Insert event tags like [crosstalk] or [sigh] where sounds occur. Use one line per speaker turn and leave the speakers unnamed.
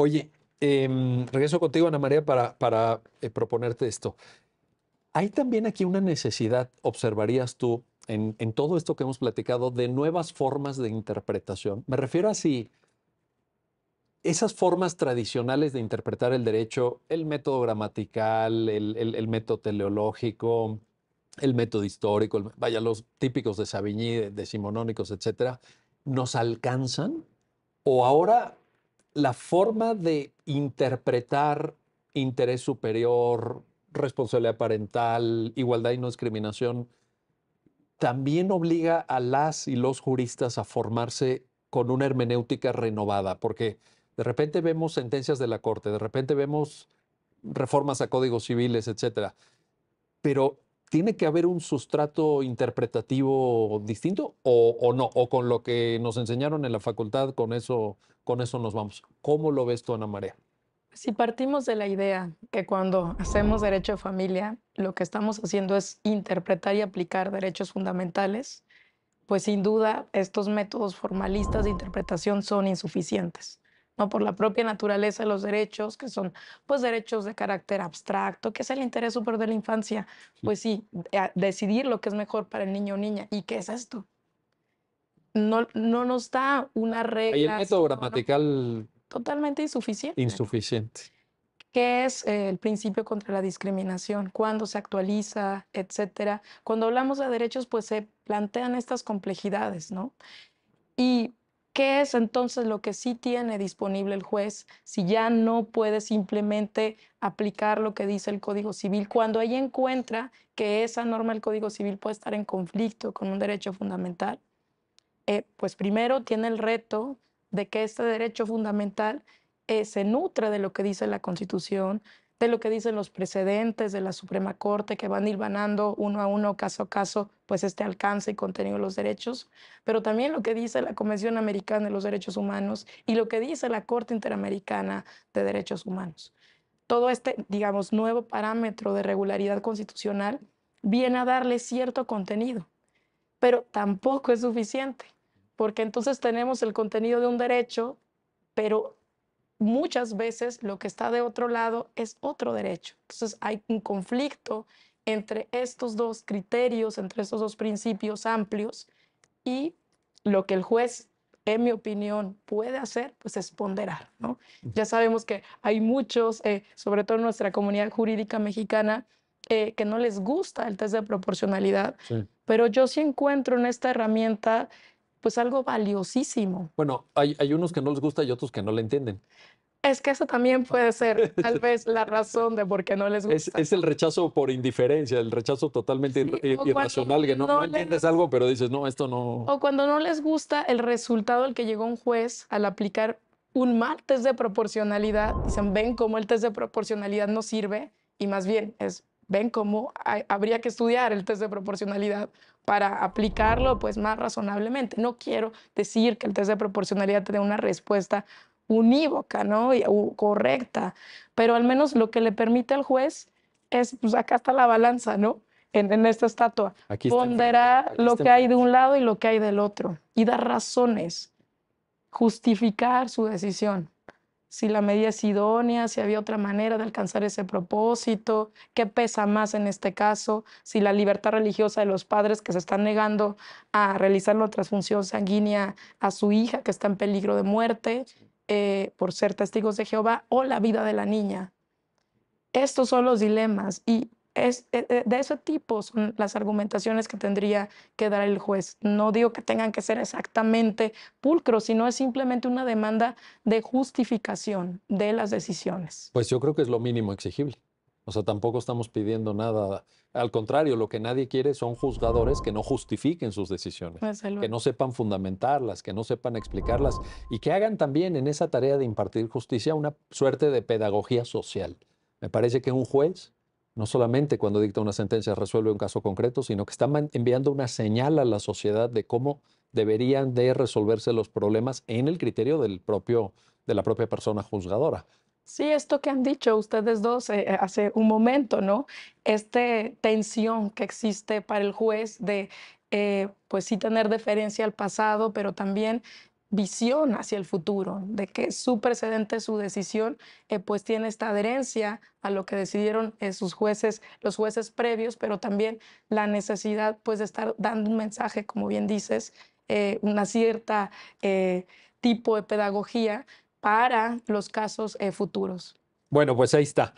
Oye, em, regreso contigo, Ana María, para, eh, proponerte esto. Hay también aquí una necesidad, observarías tú, en, todo esto que hemos platicado, de nuevas formas de interpretación. Me refiero a si esas formas tradicionales de interpretar el derecho, el método gramatical, el, método teleológico, el método histórico, vaya, los típicos de Savigny, Simonónicos, etcétera, nos alcanzan o ahora la forma de interpretar interés superior, responsabilidad parental, igualdad y no discriminación, también obliga a las y los juristas a formarse con una hermenéutica renovada, porque de repente vemos sentencias de la Corte, de repente vemos reformas a códigos civiles, etc. Pero ¿Tiene que haber un sustrato interpretativo distinto o, no? ¿O con lo que nos enseñaron en la facultad, con eso, con eso nos vamos? ¿Cómo lo ves tú, Ana María?
Si partimos de la idea que cuando hacemos derecho de familia, lo que estamos haciendo es interpretar y aplicar derechos fundamentales, pues sin duda estos métodos formalistas de interpretación son insuficientes por la propia naturaleza de los derechos, que son pues derechos de carácter abstracto, que es el interés superior de la infancia, pues sí, decidir lo que es mejor para el niño o niña. ¿Y qué es esto? No, no nos da una regla. Hay el método
gramatical.
Totalmente insuficiente.
Insuficiente.
¿Qué es eh, el principio contra la discriminación? ¿Cuándo se actualiza? Etcétera. Cuando hablamos de derechos, pues se plantean estas complejidades, ¿no? Y ¿Qué es entonces lo que sí tiene disponible el juez si ya no puede simplemente aplicar lo que dice el Código Civil cuando ahí encuentra que esa norma del Código Civil puede estar en conflicto con un derecho fundamental? Eh, pues primero tiene el reto de que este derecho fundamental eh, se nutra de lo que dice la Constitución, de lo que dicen los precedentes de la Suprema Corte que van hilvanando uno a uno, caso a caso, pues este alcance y contenido de los derechos, pero también lo que dice la Convención Americana de los Derechos Humanos y lo que dice la Corte Interamericana de Derechos Humanos. Todo este, digamos, nuevo parámetro de regularidad constitucional viene a darle cierto contenido, pero tampoco es suficiente, porque entonces tenemos el contenido de un derecho, pero muchas veces lo que está de otro lado es otro derecho. Entonces hay un conflicto entre estos dos criterios, entre estos dos principios amplios y lo que el juez, en mi opinión, puede hacer, pues es ponderar. ¿no? Ya sabemos que hay muchos, eh, sobre todo en nuestra comunidad jurídica mexicana, eh, que no les gusta el test de proporcionalidad, pero yo sí encuentro en esta herramienta pues algo valiosísimo.
Bueno, hay, hay unos que no les gusta y otros que no le entienden.
Es que eso también ah. puede ser tal [laughs] vez la razón de por qué no les gusta.
Es, el rechazo por indiferencia, el rechazo totalmente irracional, que no, entiendes algo, pero dices, no, esto no...
O cuando no les gusta el resultado al que llegó un juez al aplicar un mal test de proporcionalidad, dicen, ven cómo el test de proporcionalidad no sirve, y más bien es ven cómo habría que estudiar el test de proporcionalidad para aplicarlo pues más razonablemente. No quiero decir que el test de proporcionalidad te una respuesta unívoca, ¿no? correcta, pero al menos lo que le permite al juez es, pues acá está la balanza, ¿no? En, esta estatua. Aquí lo que hay de un lado y lo que hay del otro y dar razones, justificar su decisión si la medida es idónea, si había otra manera de alcanzar ese propósito, qué pesa más en este caso, si la libertad religiosa de los padres que se están negando a realizar la transfunción sanguínea a su hija que está en peligro de muerte eh, por ser testigos de Jehová, o la vida de la niña. Estos son los dilemas y es, e, e, de ese tipo son las argumentaciones que tendría que dar el juez. No digo que tengan que ser exactamente pulcros, sino es simplemente una demanda de justificación de las decisiones.
Pues yo creo que es lo mínimo exigible. O sea, tampoco estamos pidiendo nada. Al contrario, lo que nadie quiere son juzgadores que no justifiquen sus decisiones, que no sepan fundamentarlas, que no sepan explicarlas y que hagan también en esa tarea de impartir justicia una suerte de pedagogía social. Me parece que un juez no solamente cuando dicta una sentencia resuelve un caso concreto, sino que está enviando una señal a la sociedad de cómo deberían de resolverse los problemas en el criterio del propio, de la propia persona juzgadora.
Sí, esto que han dicho ustedes dos eh, eh, hace un momento, ¿no? Esta tensión que existe para el juez de, eh, pues sí, tener deferencia al pasado, pero también visión hacia el futuro, de que su precedente, su decisión, eh, pues tiene esta adherencia a lo que decidieron eh, sus jueces, los jueces previos, pero también la necesidad pues de estar dando un mensaje, como bien dices, eh, una cierta tipo de pedagogía para los casos futuros.
Bueno, pues ahí está.